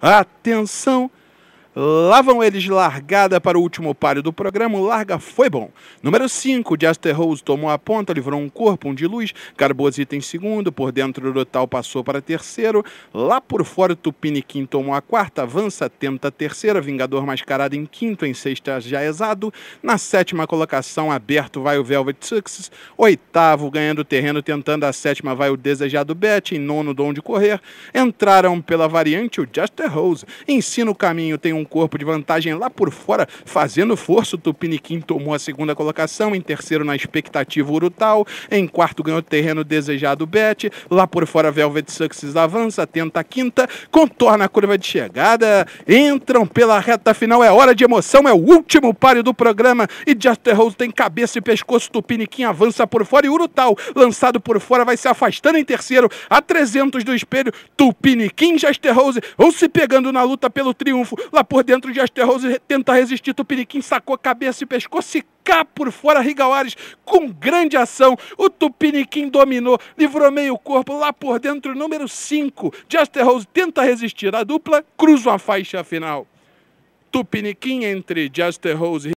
Atenção! Lá vão eles de largada para o último páreo do programa. O larga foi bom. Número 5, Jaster Rose tomou a ponta, livrou um corpo, um de luz. Carbosita em segundo, por dentro do tal passou para terceiro. Lá por fora, Tupiniquim tomou a quarta, avança, tenta a terceira. Vingador Mascarado em quinto, em sexta já exado. Na sétima colocação, aberto vai o Velvet Success. Oitavo, ganhando terreno, tentando a sétima, vai o Desejado Bet. Em nono, Dom de Correr. Entraram pela variante o Jaster Rose. Ensina o caminho, tem um corpo de vantagem lá por fora, fazendo força. O Tupiniquim tomou a segunda colocação, em terceiro na expectativa Urutau, em quarto ganhou terreno desejado Bet, lá por fora Velvet Success avança, tenta a quinta, contorna a curva de chegada, entram pela reta final, é hora de emoção, é o último páreo do programa e Just Rose tem cabeça e pescoço, Tupiniquim avança por fora e Urutau, lançado por fora, vai se afastando em terceiro, a 300 do espelho, Tupiniquim, Just Rose vão se pegando na luta pelo triunfo, lá por dentro de Rose tenta resistir. Tupiniquim sacou cabeça e pescoço e cá por fora Rigawares com grande ação. O Tupiniquim dominou, livrou meio corpo lá por dentro, número 5. De Rose tenta resistir. A dupla cruza a faixa final. Tupiniquim entre Jester Rose e